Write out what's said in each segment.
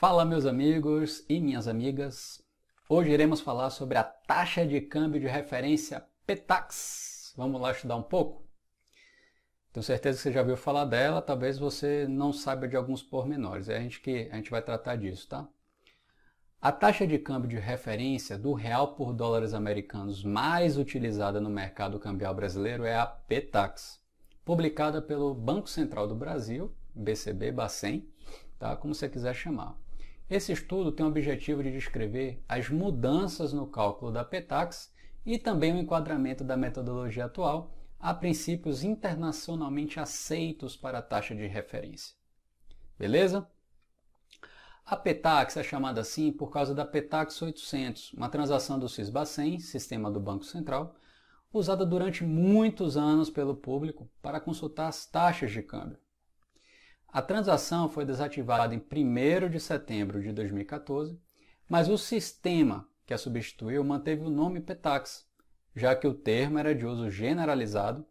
Fala, meus amigos e minhas amigas. Hoje iremos falar sobre a taxa de câmbio de referência PETAX. Vamos lá estudar um pouco? Tenho certeza que você já ouviu falar dela, talvez você não saiba de alguns pormenores. É a gente que a gente vai tratar disso, tá? A taxa de câmbio de referência do real por dólares americanos mais utilizada no mercado cambial brasileiro é a PETAX, publicada pelo Banco Central do Brasil, BCB, Bacen, tá? Como você quiser chamar. Esse estudo tem o objetivo de descrever as mudanças no cálculo da PETAX e também o enquadramento da metodologia atual a princípios internacionalmente aceitos para a taxa de referência. Beleza? A PETAX é chamada assim por causa da PETAX 800, uma transação do Sisbacen, sistema do Banco Central, usada durante muitos anos pelo público para consultar as taxas de câmbio. A transação foi desativada em 1 de setembro de 2014, mas o sistema que a substituiu manteve o nome Petax, já que o termo era de uso generalizado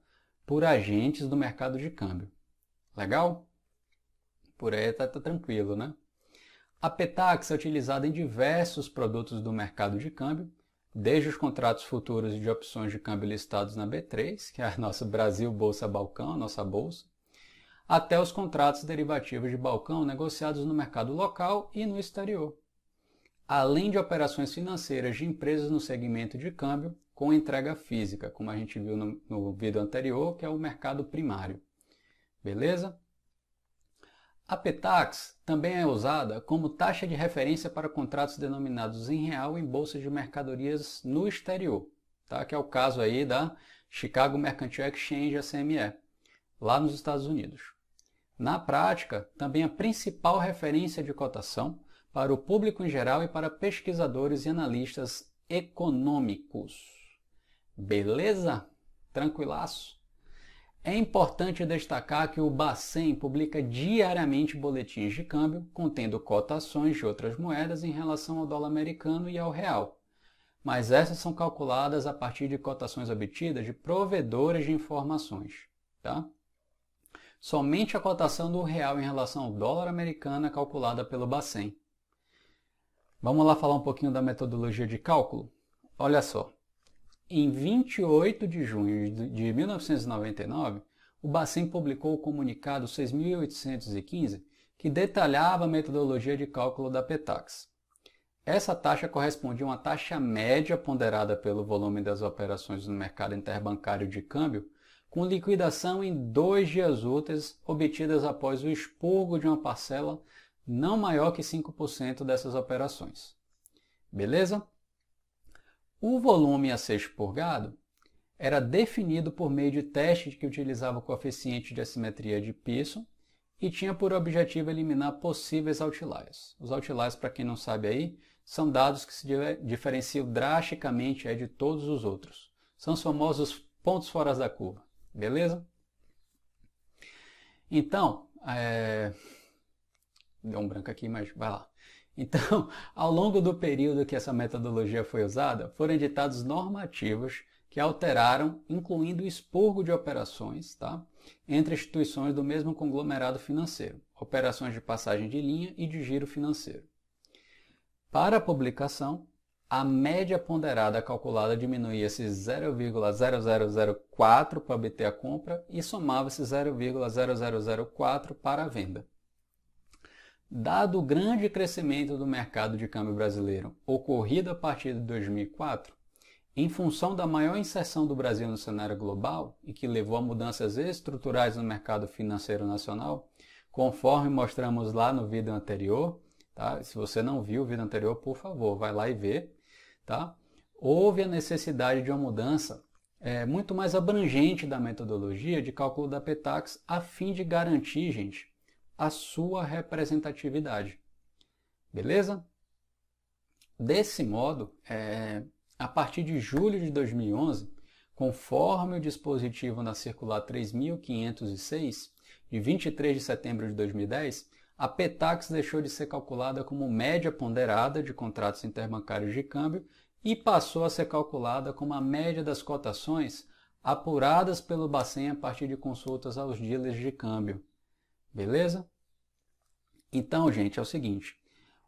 por agentes do mercado de câmbio. Legal? Por aí está tá tranquilo, né? A Petax é utilizada em diversos produtos do mercado de câmbio, desde os contratos futuros de opções de câmbio listados na B3, que é a nossa Brasil Bolsa Balcão, a nossa bolsa, até os contratos derivativos de balcão negociados no mercado local e no exterior. Além de operações financeiras de empresas no segmento de câmbio com entrega física, como a gente viu no, no vídeo anterior, que é o mercado primário. Beleza? A PETAX também é usada como taxa de referência para contratos denominados em real em bolsas de mercadorias no exterior, tá? que é o caso aí da Chicago Mercantile Exchange, a CME, lá nos Estados Unidos. Na prática, também a principal referência de cotação para o público em geral e para pesquisadores e analistas econômicos. Beleza? Tranquilaço? É importante destacar que o Bacen publica diariamente boletins de câmbio contendo cotações de outras moedas em relação ao dólar americano e ao real. Mas essas são calculadas a partir de cotações obtidas de provedores de informações, tá? somente a cotação do real em relação ao dólar americano é calculada pelo Bacen. Vamos lá falar um pouquinho da metodologia de cálculo? Olha só. Em 28 de junho de 1999, o Bacen publicou o comunicado 6815, que detalhava a metodologia de cálculo da Petax. Essa taxa correspondia a uma taxa média ponderada pelo volume das operações no mercado interbancário de câmbio com liquidação em dois dias úteis obtidas após o expurgo de uma parcela não maior que 5% dessas operações. Beleza? O volume a ser expurgado era definido por meio de testes que utilizava o coeficiente de assimetria de Pearson e tinha por objetivo eliminar possíveis outliers. Os outliers, para quem não sabe aí, são dados que se diferenciam drasticamente de todos os outros. São os famosos pontos fora da curva. Beleza? Então, é... deu um branco aqui, mas vai lá. Então, ao longo do período que essa metodologia foi usada, foram editados normativos que alteraram, incluindo o expurgo de operações tá? entre instituições do mesmo conglomerado financeiro, operações de passagem de linha e de giro financeiro. Para a publicação, a média ponderada calculada diminuía-se 0,0004 para obter a compra e somava-se 0,0004 para a venda. Dado o grande crescimento do mercado de câmbio brasileiro ocorrido a partir de 2004, em função da maior inserção do Brasil no cenário global e que levou a mudanças estruturais no mercado financeiro nacional, conforme mostramos lá no vídeo anterior, tá? se você não viu o vídeo anterior, por favor, vai lá e vê tá? houve a necessidade de uma mudança é, muito mais abrangente da metodologia de cálculo da PETAX a fim de garantir, gente, a sua representatividade. Beleza? Desse modo, é, a partir de julho de 2011, conforme o dispositivo na Circular 3506, de 23 de setembro de 2010, a PETAX deixou de ser calculada como média ponderada de contratos interbancários de câmbio e passou a ser calculada como a média das cotações apuradas pelo Bacen a partir de consultas aos dealers de câmbio. Beleza? Então, gente, é o seguinte.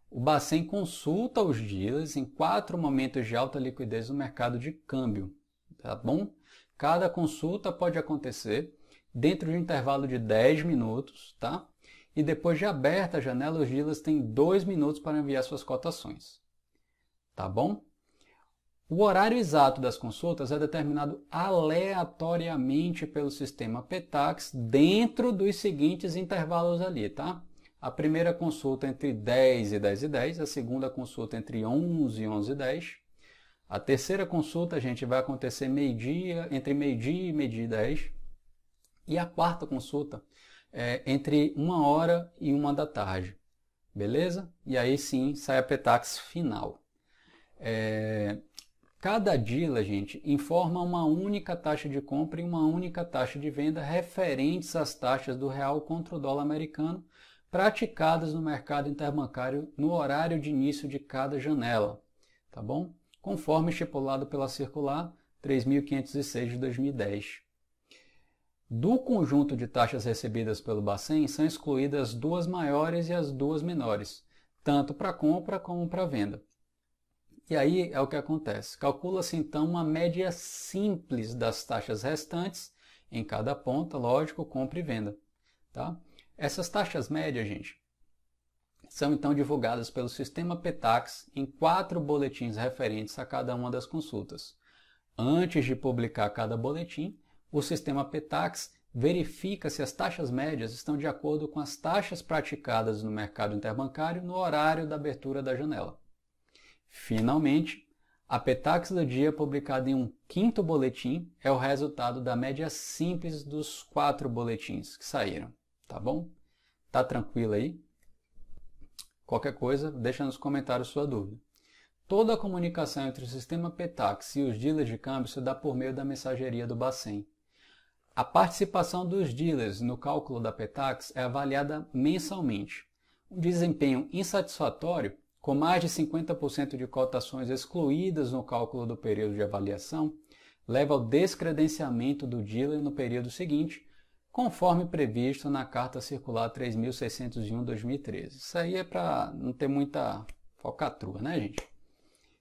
O Bacen consulta os dealers em quatro momentos de alta liquidez no mercado de câmbio, tá bom? Cada consulta pode acontecer dentro de um intervalo de 10 minutos, tá? e depois de aberta a janela, os dealers têm dois minutos para enviar suas cotações. Tá bom? O horário exato das consultas é determinado aleatoriamente pelo sistema PETAX dentro dos seguintes intervalos ali, tá? A primeira consulta entre 10 e 10 e 10, a segunda consulta entre 11 e 11 e 10, a terceira consulta, gente, vai acontecer meio-dia, entre meio-dia e meio-dia e 10, e a quarta consulta é, entre uma hora e uma da tarde, beleza? E aí sim sai a Petax final. É, cada dealer, gente, informa uma única taxa de compra e uma única taxa de venda referentes às taxas do real contra o dólar americano praticadas no mercado interbancário no horário de início de cada janela, tá bom? Conforme estipulado pela circular 3506 de 2010. Do conjunto de taxas recebidas pelo Bacen, são excluídas duas maiores e as duas menores, tanto para compra como para venda. E aí é o que acontece. Calcula-se então uma média simples das taxas restantes em cada ponta, lógico, compra e venda. Tá? Essas taxas médias, gente, são então divulgadas pelo sistema PETAX em quatro boletins referentes a cada uma das consultas. Antes de publicar cada boletim, o sistema PETAX verifica se as taxas médias estão de acordo com as taxas praticadas no mercado interbancário no horário da abertura da janela. Finalmente, a Petax do dia, publicada em um quinto boletim, é o resultado da média simples dos quatro boletins que saíram, tá bom? Tá tranquilo aí? Qualquer coisa, deixa nos comentários sua dúvida. Toda a comunicação entre o sistema Petax e os dealers de câmbio se dá por meio da mensageria do Bacen. A participação dos dealers no cálculo da PETAX é avaliada mensalmente. Um desempenho insatisfatório, com mais de 50% de cotações excluídas no cálculo do período de avaliação, leva ao descredenciamento do dealer no período seguinte, conforme previsto na Carta Circular 3601-2013. Isso aí é para não ter muita focatrua, né, gente?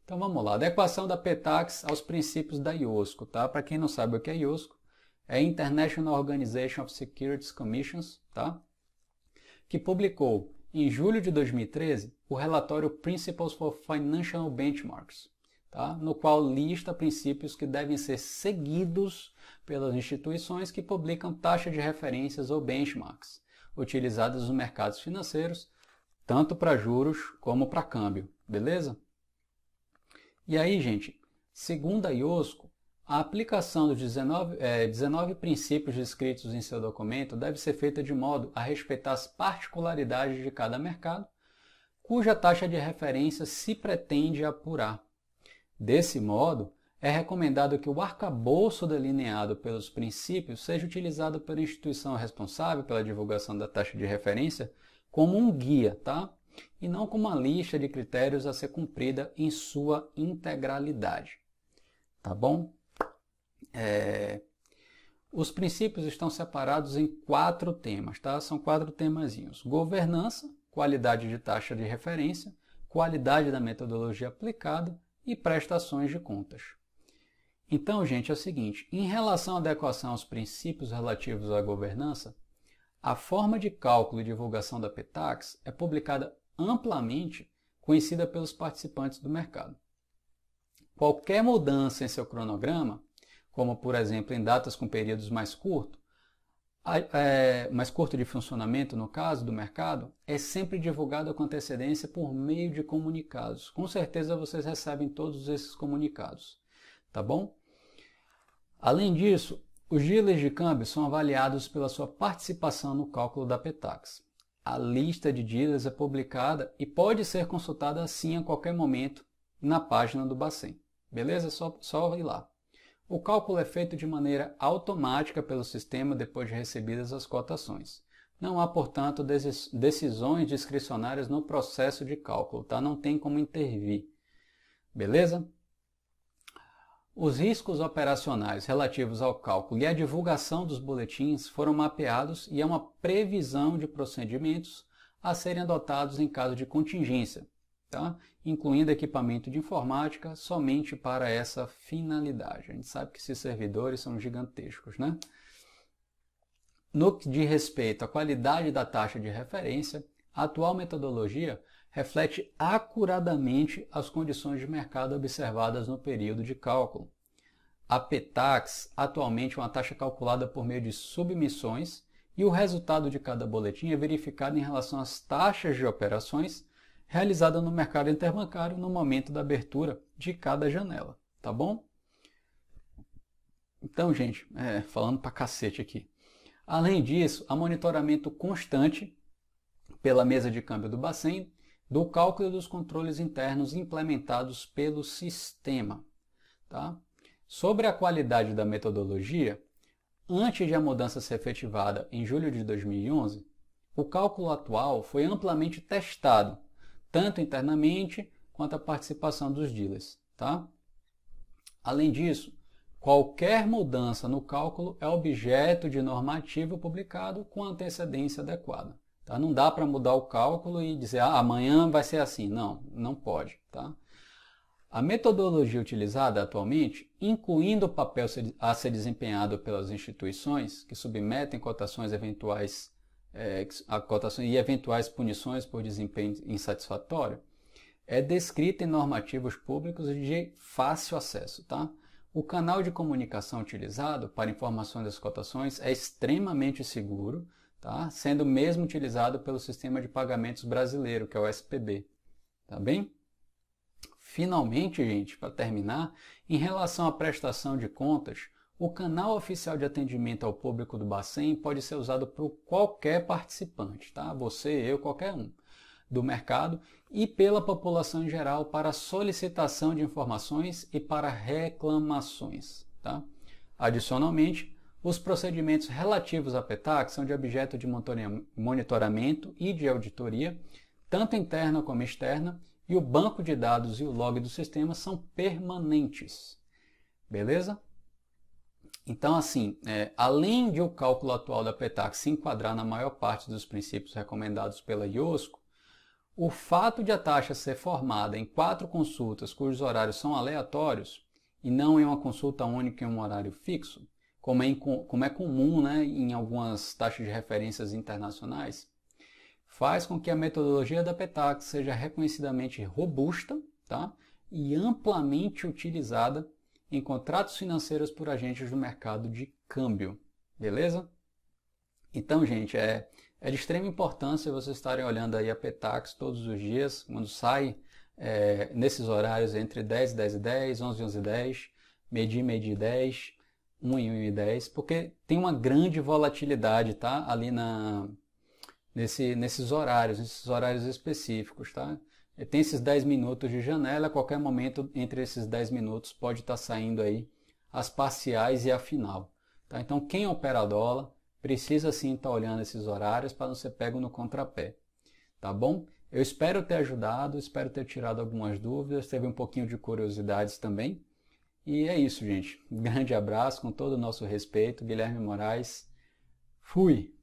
Então vamos lá. Adequação da PETAX aos princípios da IOSCO, tá? Para quem não sabe o que é IOSCO, é International Organization of Securities Commissions, tá? que publicou em julho de 2013 o relatório Principles for Financial Benchmarks, tá? no qual lista princípios que devem ser seguidos pelas instituições que publicam taxas de referências ou benchmarks utilizadas nos mercados financeiros, tanto para juros como para câmbio, beleza? E aí, gente, segundo a IOSCO, a aplicação dos 19, 19, é, princípios descritos em seu documento deve ser feita de modo a respeitar as particularidades de cada mercado, cuja taxa de referência se pretende apurar. Desse modo, é recomendado que o arcabouço delineado pelos princípios seja utilizado pela instituição responsável pela divulgação da taxa de referência como um guia, tá? E não como uma lista de critérios a ser cumprida em sua integralidade. Tá bom? É, os princípios estão separados em quatro temas, tá? São quatro temazinhos. Governança, qualidade de taxa de referência, qualidade da metodologia aplicada e prestações de contas. Então, gente, é o seguinte, em relação à adequação aos princípios relativos à governança, a forma de cálculo e divulgação da PETAX é publicada amplamente conhecida pelos participantes do mercado. Qualquer mudança em seu cronograma como por exemplo em datas com períodos mais curtos, é, mais curto de funcionamento, no caso do mercado, é sempre divulgada com antecedência por meio de comunicados. Com certeza vocês recebem todos esses comunicados, tá bom? Além disso, os dealers de câmbio são avaliados pela sua participação no cálculo da Petax. A lista de dealers é publicada e pode ser consultada assim a qualquer momento na página do Bacen. Beleza? Só, só ir lá. O cálculo é feito de maneira automática pelo sistema depois de recebidas as cotações. Não há, portanto, decisões discricionárias no processo de cálculo, tá? Não tem como intervir. Beleza? Os riscos operacionais relativos ao cálculo e à divulgação dos boletins foram mapeados e é uma previsão de procedimentos a serem adotados em caso de contingência, tá? incluindo equipamento de informática somente para essa finalidade. A gente sabe que esses servidores são gigantescos. Né? No que diz respeito à qualidade da taxa de referência, a atual metodologia reflete acuradamente as condições de mercado observadas no período de cálculo. A PETAX, atualmente é uma taxa calculada por meio de submissões, e o resultado de cada boletim é verificado em relação às taxas de operações realizada no mercado interbancário no momento da abertura de cada janela, tá bom? Então, gente, é, falando pra cacete aqui. Além disso, há monitoramento constante pela mesa de câmbio do Bacen do cálculo dos controles internos implementados pelo sistema. Tá? Sobre a qualidade da metodologia, antes de a mudança ser efetivada em julho de 2011, o cálculo atual foi amplamente testado tanto internamente quanto a participação dos dealers. Tá? Além disso, qualquer mudança no cálculo é objeto de normativo publicado com antecedência adequada. Tá? Não dá para mudar o cálculo e dizer ah, amanhã vai ser assim. Não, não pode. Tá? A metodologia utilizada atualmente, incluindo o papel a ser desempenhado pelas instituições que submetem cotações eventuais é, a cotação e eventuais punições por desempenho insatisfatório, é descrita em normativos públicos de fácil acesso, tá? O canal de comunicação utilizado para informações das cotações é extremamente seguro, tá? sendo mesmo utilizado pelo sistema de pagamentos brasileiro, que é o SPB. Tá bem? Finalmente, gente, para terminar, em relação à prestação de contas, o canal oficial de atendimento ao público do Bacen pode ser usado por qualquer participante, tá? Você, eu, qualquer um do mercado e pela população em geral para solicitação de informações e para reclamações, tá? Adicionalmente, os procedimentos relativos à PETAC são de objeto de monitoramento e de auditoria, tanto interna como externa, e o banco de dados e o log do sistema são permanentes. Beleza? Então, assim, é, além de o cálculo atual da PETAC se enquadrar na maior parte dos princípios recomendados pela IOSCO, o fato de a taxa ser formada em quatro consultas cujos horários são aleatórios e não em uma consulta única em um horário fixo, como é, em, como é comum né, em algumas taxas de referências internacionais, faz com que a metodologia da PETAC seja reconhecidamente robusta tá, e amplamente utilizada em contratos financeiros por agentes do mercado de câmbio. Beleza? Então, gente, é, é de extrema importância vocês estarem olhando aí a Petax todos os dias, quando sai, é, nesses horários entre 10 e 10 e 10, 11 e 11 e 10, medir, medir 10, 1 e 1 e 10, porque tem uma grande volatilidade, tá? Ali na, nesse, nesses horários, nesses horários específicos, tá? É, tem esses 10 minutos de janela, a qualquer momento entre esses 10 minutos pode estar tá saindo aí as parciais e a final. Tá? Então quem opera dólar precisa sim estar tá olhando esses horários para não ser pego no contrapé. Tá bom? Eu espero ter ajudado, espero ter tirado algumas dúvidas, teve um pouquinho de curiosidades também. E é isso, gente. Um grande abraço, com todo o nosso respeito. Guilherme Moraes. Fui!